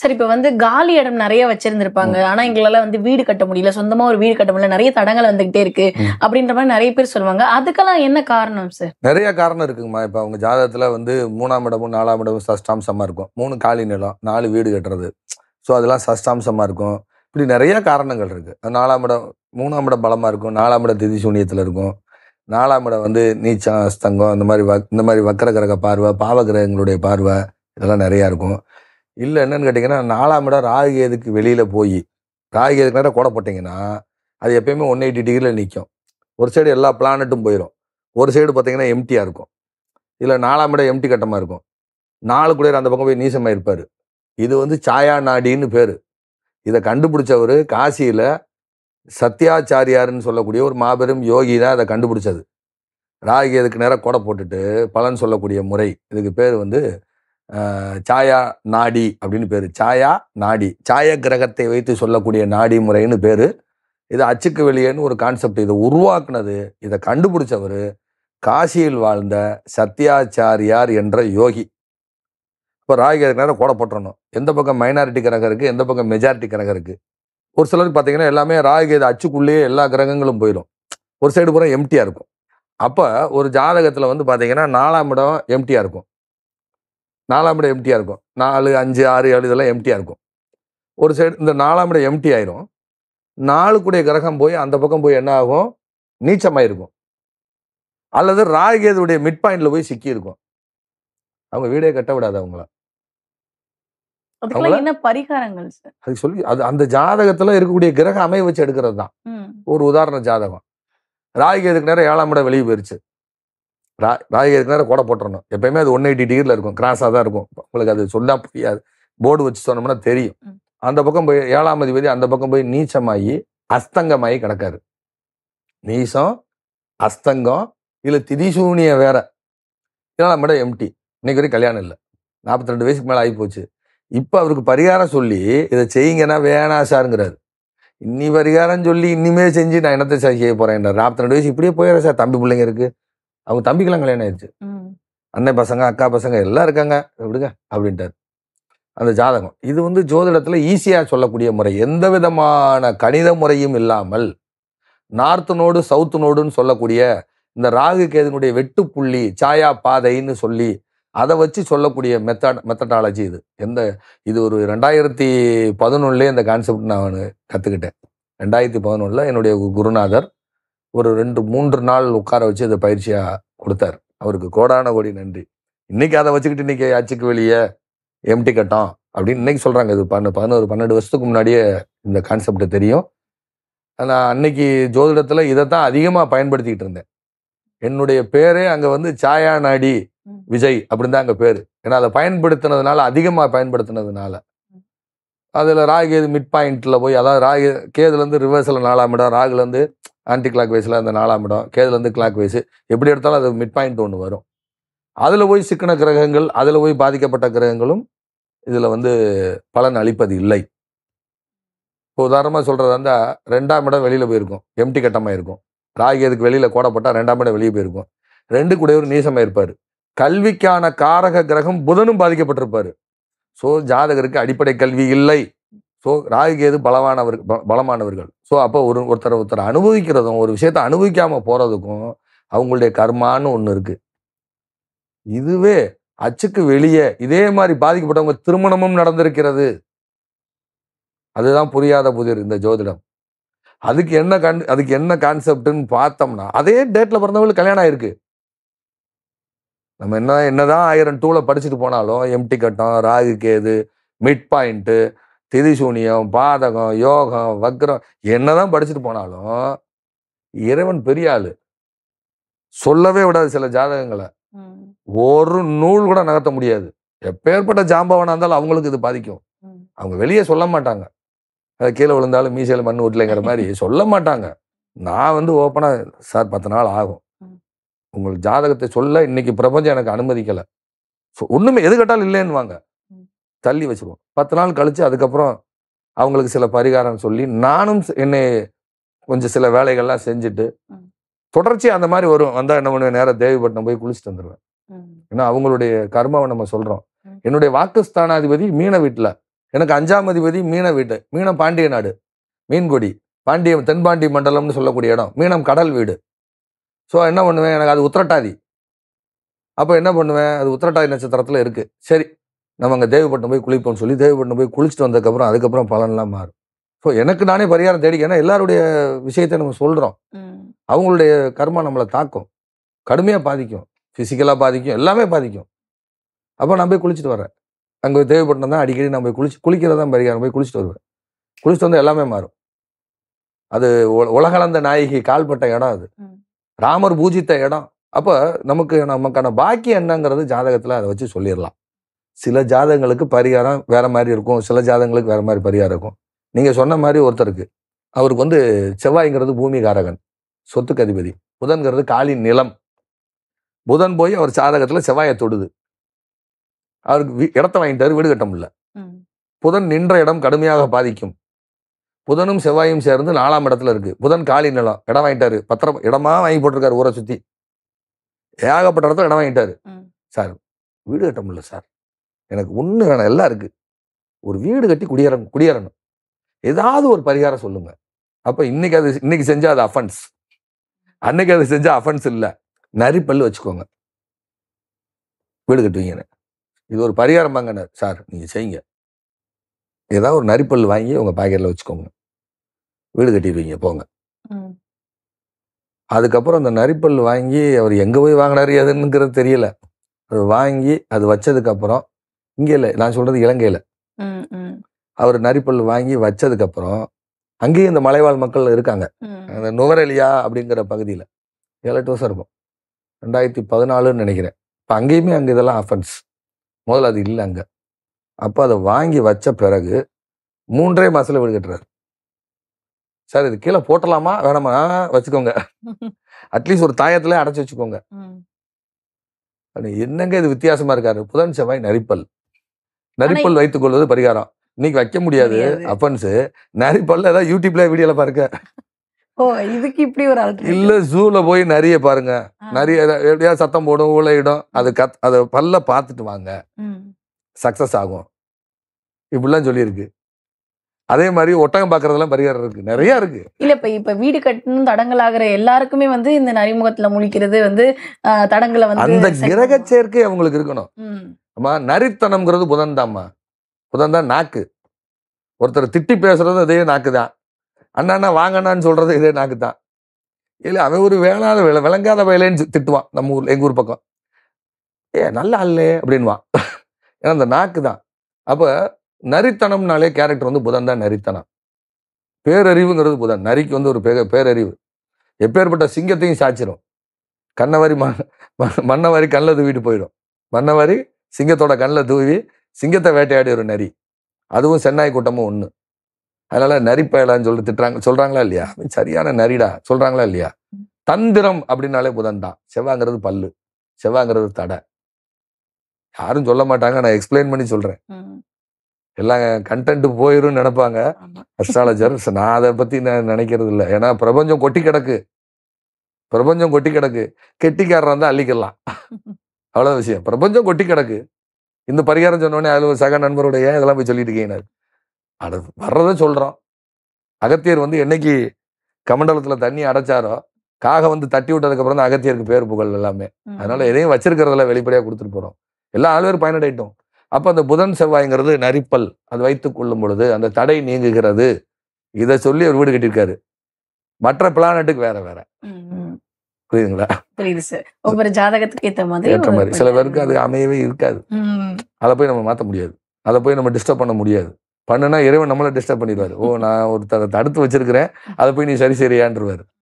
சரி இப்போ வந்து காலி இடம் நிறைய வச்சிருந்திருப்பாங்க ஆனா எங்களால வந்து வீடு கட்ட முடியல சொந்தமா ஒரு வீடு கட்ட முடியல நிறைய தடங்கள் வந்துகிட்டே இருக்கு அப்படின்ற மாதிரி நிறைய பேர் சொல்லுவாங்க அதுக்கெல்லாம் என்ன காரணம் சார் நிறைய காரணம் இருக்குங்கம்மா இப்போ அவங்க ஜாதகத்துல வந்து மூணாம் இடமும் நாலாம் இடமும் சஷ்டாம்சமா இருக்கும் மூணு காலி நிலம் நாலு வீடு கட்டுறது ஸோ அதெல்லாம் சஷ்டாம்சமா இருக்கும் இப்படி நிறைய காரணங்கள் இருக்கு நாலாம் இடம் மூணாம் இடம் பலமா இருக்கும் நாலாம் இடம் திதி சூனியத்தில் இருக்கும் நாலாம் இடம் வந்து நீச்சம் ஸ்தங்கம் இந்த மாதிரி இந்த மாதிரி வக்கர கிரக பார்வை பாவ கிரகங்களுடைய பார்வை இதெல்லாம் நிறையா இருக்கும் இல்லை என்னன்னு கேட்டிங்கன்னா நாலாம் இடம் ராகுகேதுக்கு வெளியில் போய் ராகுகேதுக்கு நேரம் கூட போட்டிங்கன்னா அது எப்பயுமே ஒன் எயிட்டி டிகிரியில் நிற்கும் ஒரு சைடு எல்லா பிளானட்டும் போயிடும் ஒரு சைடு பார்த்திங்கன்னா எம்டியாக இருக்கும் இதில் நாலாம் இடம் எம்டி கட்டமாக இருக்கும் நாலு குடியர் அந்த பக்கம் போய் நீசமாக இருப்பார் இது வந்து சாயா நாடின்னு பேர் இதை கண்டுபிடிச்சவர் காசியில் சத்யாச்சாரியாருன்னு சொல்லக்கூடிய ஒரு மாபெரும் யோகி தான் அதை கண்டுபிடிச்சது ராகி இதுக்கு நேராக கொடை போட்டுட்டு பலன் சொல்லக்கூடிய முறை இதுக்கு பேர் வந்து சாயா நாடி அப்படின்னு பேர் சாயா நாடி சாய கிரகத்தை வைத்து சொல்லக்கூடிய நாடி முறைன்னு பேர் இது அச்சுக்கு வெளியேன்னு ஒரு கான்செப்ட் இதை உருவாக்குனது இதை கண்டுபிடிச்சவர் காசியில் வாழ்ந்த சத்யாச்சாரியார் என்ற யோகி இப்போ ராகி நேரம் கூட போட்டுறணும் எந்த பக்கம் மைனாரிட்டி கிரகம் இருக்குது எந்த பக்கம் மெஜாரிட்டி கிரகம் இருக்குது ஒரு சிலருக்கு பார்த்தீங்கன்னா எல்லாமே ராகி இது அச்சுக்குள்ளேயே எல்லா கிரகங்களும் போயிடும் ஒரு சைடு பூரா எம்டியாக இருக்கும் அப்போ ஒரு ஜாதகத்தில் வந்து பார்த்தீங்கன்னா நாலாம் இடம் எம்டியாக இருக்கும் நாலாம் இடம் எம்டியாக இருக்கும் நாலு அஞ்சு ஆறு ஏழு இதெல்லாம் எம்டியாக இருக்கும் ஒரு சைடு இந்த நாலாம் இடம் எம்டி ஆயிரும் நாலுக்குடைய கிரகம் போய் அந்த பக்கம் போய் என்ன ஆகும் நீச்சமாயிருக்கும் அல்லது ராகேதுடைய மிட் பாயிண்ட்ல போய் சிக்கி இருக்கும் அவங்க வீடே கட்ட விடாது அவங்கள அது சொல்லி அது அந்த ஜாதகத்துல இருக்கக்கூடிய கிரக அமைய வச்சு எடுக்கிறது தான் ஒரு உதாரண ஜாதகம் ராகேதுக்கு நேரம் ஏழாம் இடம் வெளியே போயிருச்சு ரா ராகி இருக்கிற கூட போட்டுறணும் எப்பயுமே அது ஒன் எயிட்டி டிகிரியில் இருக்கும் கிராஸாக தான் இருக்கும் உங்களுக்கு அது சொல்லால் புரியாது போர்டு வச்சு சொன்னோம்னா தெரியும் அந்த பக்கம் போய் ஏழாம் அதிபதி அந்த பக்கம் போய் நீச்சமாகி அஸ்தங்கமாகி கிடக்காரு நீசம் அஸ்தங்கம் இதில் திதிசூனிய வேற இதனால் மேடம் எம்டி இன்னைக்கு வரைக்கும் கல்யாணம் இல்லை நாற்பத்தி ரெண்டு வயசுக்கு மேலே ஆகி போச்சு இப்போ அவருக்கு பரிகாரம் சொல்லி இதை செய்யுங்கன்னா வேணா சாருங்கிறாரு இன்னி பரிகாரம் சொல்லி இனிமே செஞ்சு நான் என்னத்தை சார் செய்ய போகிறேன் நாற்பத்தி ரெண்டு வயசு இப்படியே போயிடுறேன் சார் தம்பி பிள்ளைங்க இருக்குது அவங்க தம்பிக்கெல்லாம் கல்யாணம் ஆயிடுச்சு அண்ணன் பசங்க அக்கா பசங்க எல்லாம் இருக்காங்க விடுங்க அப்படின்ட்டார் அந்த ஜாதகம் இது வந்து ஜோதிடத்தில் ஈஸியாக சொல்லக்கூடிய முறை எந்த விதமான கணித முறையும் இல்லாமல் நார்த்து நோடு சவுத்து நோடுன்னு சொல்லக்கூடிய இந்த ராகு கேதுனுடைய வெட்டு புள்ளி சாயா பாதைன்னு சொல்லி அதை வச்சு சொல்லக்கூடிய மெத்தட் மெத்தடாலஜி இது எந்த இது ஒரு ரெண்டாயிரத்தி பதினொன்னுலேயே இந்த கான்செப்ட் நான் கற்றுக்கிட்டேன் ரெண்டாயிரத்தி பதினொன்றில் என்னுடைய குருநாதர் ஒரு ரெண்டு மூன்று நாள் உட்கார வச்சு அதை பயிற்சியாக கொடுத்தார் அவருக்கு கோடான கோடி நன்றி இன்னைக்கு அதை வச்சுக்கிட்டு இன்னைக்கு ஆட்சிக்கு வெளியே எம்டி கட்டம் அப்படின்னு இன்னைக்கு சொல்கிறாங்க இது பண்ண பதினோரு பன்னெண்டு வருஷத்துக்கு முன்னாடியே இந்த கான்செப்ட் தெரியும் நான் அன்னைக்கு ஜோதிடத்தில் இதை தான் அதிகமாக பயன்படுத்திக்கிட்டு இருந்தேன் என்னுடைய பேரே அங்கே வந்து சாயா நாடி விஜய் அப்படின்னு தான் அங்கே பேர் ஏன்னா அதை பயன்படுத்தினதுனால அதிகமாக பயன்படுத்தினதுனால அதில் ராகு மிட் பாயிண்டில் போய் அதாவது ராகு கேதுலேருந்து ரிவர்ஸில் நாலாம் இடம் ராகுலேருந்து ஆன்டி கிளாக் வைஸில் அந்த நாலாம் இடம் கேதுலேருந்து கிளாக் வைஸ் எப்படி எடுத்தாலும் அது மிட் பாயிண்ட் ஒன்று வரும் அதில் போய் சிக்கன கிரகங்கள் அதில் போய் பாதிக்கப்பட்ட கிரகங்களும் இதில் வந்து பலன் அளிப்பது இல்லை இப்போ உதாரணமாக சொல்கிறதா இருந்தால் ரெண்டாம் இடம் வெளியில் போயிருக்கும் எம்டி கட்டமாக இருக்கும் ராகி அதுக்கு வெளியில் கோடப்பட்டால் ரெண்டாம் இடம் வெளியே போயிருக்கும் ரெண்டு கூடவர் நீசமாக இருப்பார் கல்விக்கான காரக கிரகம் புதனும் பாதிக்கப்பட்டிருப்பார் ஸோ ஜாதகருக்கு அடிப்படை கல்வி இல்லை ஸோ ராகுகேது பலமானவர் பலமானவர்கள் ஸோ அப்போ ஒரு ஒருத்தர் ஒருத்தர் அனுபவிக்கிறதும் ஒரு விஷயத்த அனுபவிக்காமல் போகிறதுக்கும் அவங்களுடைய கர்மான்னு ஒன்று இருக்குது இதுவே அச்சுக்கு வெளியே இதே மாதிரி பாதிக்கப்பட்டவங்க திருமணமும் நடந்திருக்கிறது அதுதான் புரியாத புதிர் இந்த ஜோதிடம் அதுக்கு என்ன கண் அதுக்கு என்ன கான்செப்ட்னு பார்த்தோம்னா அதே டேட்டில் பிறந்தவங்களுக்கு கல்யாணம் ஆயிருக்கு நம்ம என்ன என்னதான் ஆயிரம் டூவில் படிச்சுட்டு போனாலும் எம்டி கட்டம் ராகு கேது மிட் பாயிண்ட்டு திதிசூனியம் பாதகம் யோகம் வக்ரம் என்னதான் படிச்சுட்டு போனாலும் இறைவன் பெரிய ஆளு சொல்லவே விடாது சில ஜாதகங்களை ஒரு நூல் கூட நகர்த்த முடியாது எப்பேற்பட்ட ஜாம்பவனாக இருந்தாலும் அவங்களுக்கு இது பாதிக்கும் அவங்க வெளியே சொல்ல மாட்டாங்க அதை கீழே விழுந்தாலும் மீசையில் மண் விட்டலைங்கிற மாதிரி சொல்ல மாட்டாங்க நான் வந்து ஓப்பனாக சார் பத்து நாள் ஆகும் உங்களுக்கு ஜாதகத்தை சொல்ல இன்னைக்கு பிரபஞ்சம் எனக்கு அனுமதிக்கலை ஒன்றுமே எது கேட்டாலும் இல்லைன்னு வாங்க தள்ளி வச்சுருவோம் பத்து நாள் கழித்து அதுக்கப்புறம் அவங்களுக்கு சில பரிகாரம் சொல்லி நானும் என்னை கொஞ்சம் சில வேலைகள்லாம் செஞ்சுட்டு தொடர்ச்சி அந்த மாதிரி வரும் வந்தால் என்ன பண்ணுவேன் நேராக தேவிப்பட்டினம் போய் குளிச்சுட்டு வந்துடுவேன் ஏன்னா அவங்களுடைய கர்மாவை நம்ம சொல்கிறோம் என்னுடைய வாக்குஸ்தானாதிபதி மீன வீட்டில் எனக்கு அஞ்சாம் அதிபதி மீன வீட்டு மீனம் பாண்டிய நாடு மீன்கொடி பாண்டியம் தென்பாண்டி மண்டலம்னு சொல்லக்கூடிய இடம் மீனம் கடல் வீடு ஸோ என்ன பண்ணுவேன் எனக்கு அது உத்திரட்டாதி அப்போ என்ன பண்ணுவேன் அது உத்திரட்டாதி நட்சத்திரத்தில் இருக்குது சரி நம்ம அங்கே தேவைப்பட்டம் போய் குளிப்போம்னு சொல்லி தேவைப்பட்டம் போய் குளிச்சுட்டு வந்ததுக்கப்புறம் அதுக்கப்புறம் பலனெலாம் மாறும் ஸோ எனக்கு நானே பரிகாரம் தேடி ஏன்னா எல்லாருடைய விஷயத்த நம்ம சொல்கிறோம் அவங்களுடைய கர்மா நம்மளை தாக்கும் கடுமையாக பாதிக்கும் ஃபிசிக்கலாக பாதிக்கும் எல்லாமே பாதிக்கும் அப்போ நான் போய் குளிச்சுட்டு வரேன் அங்கே தேவைப்பட்டோம் தான் அடிக்கடி நான் போய் குளிச்சு குளிக்கிறது தான் பரிகாரம் போய் குளிச்சுட்டு வருவேன் குளிச்சுட்டு வந்து எல்லாமே மாறும் அது உலகளந்த நாயகி கால்பட்ட இடம் அது ராமர் பூஜித்த இடம் அப்போ நமக்கு நமக்கான பாக்கியம் என்னங்கிறது ஜாதகத்தில் அதை வச்சு சொல்லிடலாம் சில ஜாதகங்களுக்கு பரிகாரம் வேற மாதிரி இருக்கும் சில ஜாதகங்களுக்கு வேற மாதிரி பரிகாரம் இருக்கும் நீங்கள் சொன்ன மாதிரி ஒருத்தருக்கு அவருக்கு வந்து செவ்வாய்ங்கிறது பூமிகாரகன் சொத்துக்கு அதிபதி புதன்கிறது காலி நிலம் புதன் போய் அவர் சாதகத்தில் செவ்வாயை தொடுது அவருக்கு இடத்த வாங்கிட்டார் வீடு கட்ட முடியல புதன் நின்ற இடம் கடுமையாக பாதிக்கும் புதனும் செவ்வாயும் சேர்ந்து நாலாம் இடத்துல இருக்கு புதன் காலி நிலம் இடம் வாங்கிட்டாரு பத்திரம் இடமா வாங்கி போட்டிருக்காரு ஊரை சுத்தி ஏகப்பட்ட இடத்துல இடம் வாங்கிட்டாரு சார் வீடு கட்ட முடியல சார் எனக்கு ஒன்று வேணும் எல்லாம் இருக்குது ஒரு வீடு கட்டி குடியேற குடியேறணும் ஏதாவது ஒரு பரிகாரம் சொல்லுங்கள் அப்போ இன்னைக்கு அது இன்னைக்கு செஞ்சால் அது அஃபன்ஸ் அன்னைக்கு அது செஞ்சால் அஃபன்ஸ் இல்லை நரி பல்லு வச்சுக்கோங்க வீடு கட்டுவீங்கன்னு இது ஒரு பரிகாரம் பரிகாரமாங்கண்ண சார் நீங்கள் செய்யுங்க ஏதாவது ஒரு நரிப்பல் வாங்கி உங்கள் பாக்கெட்டில் வச்சுக்கோங்க வீடு கட்டிடுவீங்க போங்க அதுக்கப்புறம் அந்த நரிப்பல் வாங்கி அவர் எங்கே போய் வாங்கினாரு எதுன்னுங்கிறது தெரியல அது வாங்கி அது வச்சதுக்கப்புறம் இங்கே இல்லை நான் சொல்றது இலங்கையில் அவர் நரிப்பல் வாங்கி வச்சதுக்கு அப்புறம் அங்கேயும் இந்த மலைவாழ் மக்கள் இருக்காங்க அந்த நுவரெலியா அப்படிங்கிற பகுதியில் ஏழு டோஸ் வருஷம் இருக்கும் ரெண்டாயிரத்தி பதினாலுன்னு நினைக்கிறேன் இப்போ அங்கேயுமே அங்கே இதெல்லாம் அஃபென்ஸ் முதல்ல அது இல்லை அங்கே அப்போ அதை வாங்கி வச்ச பிறகு மூன்றே மாதத்தில் விடுகட்டுறாரு சார் இது கீழே போட்டலாமா வேணாமா வச்சுக்கோங்க அட்லீஸ்ட் ஒரு தாயத்துல அடைச்சி வச்சுக்கோங்க என்னங்க இது வித்தியாசமா இருக்காரு புதன் செவ்வாய் நரிப்பல் நரிப்பல் வைத்துக் கொள்வது பரிகாரம் இன்னைக்கு வைக்க முடியாது அஃபன்ஸ் நரிப்பல்ல ஏதாவது யூடியூப்ல வீடியோல பாருங்க ஓ இதுக்கு இப்படி ஒரு இல்ல ஜூல போய் நிறைய பாருங்க நிறைய எப்படியா சத்தம் போடும் ஊழையிடும் அது கத் அதை பல்ல பார்த்துட்டு வாங்க சக்சஸ் ஆகும் இப்படிலாம் சொல்லியிருக்கு அதே மாதிரி ஒட்டகம் பாக்குறதெல்லாம் பரிகாரம் இருக்கு நிறைய இருக்கு இல்ல இப்ப இப்ப வீடு கட்டணும் தடங்கள் ஆகிற எல்லாருக்குமே வந்து இந்த நரிமுகத்துல முழிக்கிறது வந்து தடங்களை வந்து அந்த கிரக சேர்க்கை அவங்களுக்கு இருக்கணும் அம்மா நரித்தனம்ங்கிறது புதன் தான்மா புதன் தான் நாக்கு ஒருத்தர் திட்டி பேசுறதும் இதே நாக்கு தான் அண்ணாண்ணா வாங்கண்ணான்னு சொல்றது இதே நாக்கு தான் இல்லை அவன் ஒரு வேளாத வேலை விளங்காத வேலைன்னு திட்டுவான் நம்ம ஊர் எங்கள் ஊர் பக்கம் ஏ நல்லா அல்லே அப்படின்வான் ஏன்னா அந்த நாக்கு தான் அப்போ நரித்தனம்னாலே கேரக்டர் வந்து புதன் தான் நரித்தனம் பேரறிவுங்கிறது புதன் நரிக்கு வந்து ஒரு பேக பேரறிவு எப்பேற்பட்ட சிங்கத்தையும் சாச்சிரும் கண்ணவாரி ம மண்ணவாரி கல்ல வீட்டு போயிடும் மன்னவாரி சிங்கத்தோட கண்ணில் தூவி சிங்கத்தை வேட்டையாடி ஒரு நரி அதுவும் சென்னாய் கூட்டமும் ஒன்று அதனால நரிப்பயலான்னு சொல்லி திட்டுறாங்க சொல்றாங்களா இல்லையா சரியான நரிடா சொல்றாங்களா இல்லையா தந்திரம் அப்படின்னாலே புதன் தான் செவ்வாங்கிறது பல்லு செவ்வாங்கிறது தடை யாரும் சொல்ல மாட்டாங்க நான் எக்ஸ்பிளைன் பண்ணி சொல்றேன் எல்லாம் கண்டென்ட் போயிரும் நினைப்பாங்க அஸ்ட்ராலஜர் நான் அதை பத்தி நான் நினைக்கிறது இல்லை ஏன்னா பிரபஞ்சம் கொட்டி கிடக்கு பிரபஞ்சம் கொட்டி கிடக்கு கெட்டிக்காரன் தான் அள்ளிக்கலாம் அவ்வளோ விஷயம் பிரபஞ்சம் கொட்டி கிடக்கு இந்த பரிகாரம் சொன்னோடனே அதில் ஒரு சக நண்பருடைய ஏன் இதெல்லாம் போய் சொல்லிட்டு இருக்கீங்க அட வர்றதை சொல்கிறோம் அகத்தியர் வந்து என்னைக்கு கமண்டலத்தில் தண்ணி அடைச்சாரோ காக வந்து தட்டி விட்டதுக்கப்புறம் தான் அகத்தியருக்கு பேர் புகழ் எல்லாமே அதனால எதையும் வச்சிருக்கிறதெல்லாம் வெளிப்படையாக கொடுத்துட்டு போகிறோம் எல்லா ஆளுவர் பயனடையிட்டோம் அப்போ அந்த புதன் செவ்வாய்ங்கிறது நரிப்பல் அது வைத்து கொள்ளும் பொழுது அந்த தடை நீங்குகிறது இதை சொல்லி ஒரு வீடு கட்டியிருக்காரு மற்ற பிளானட்டுக்கு வேற வேற புரியுதுங்களா புரியுது சார் ஒவ்வொரு ஜாதகத்துக்கு ஏற்ற மாதிரி ஏற்ற மாதிரி சில பேருக்கு அது அமையவே இருக்காது அதை போய் நம்ம மாற்ற முடியாது அதை போய் நம்ம டிஸ்டர்ப் பண்ண முடியாது பண்ணுனா இறைவன் நம்மளை டிஸ்டர்ப் பண்ணிடுவார் ஓ நான் ஒருத்தரை தடுத்து வச்சிருக்கிறேன் அதை போய் நீ சரி சரியான்றுவார்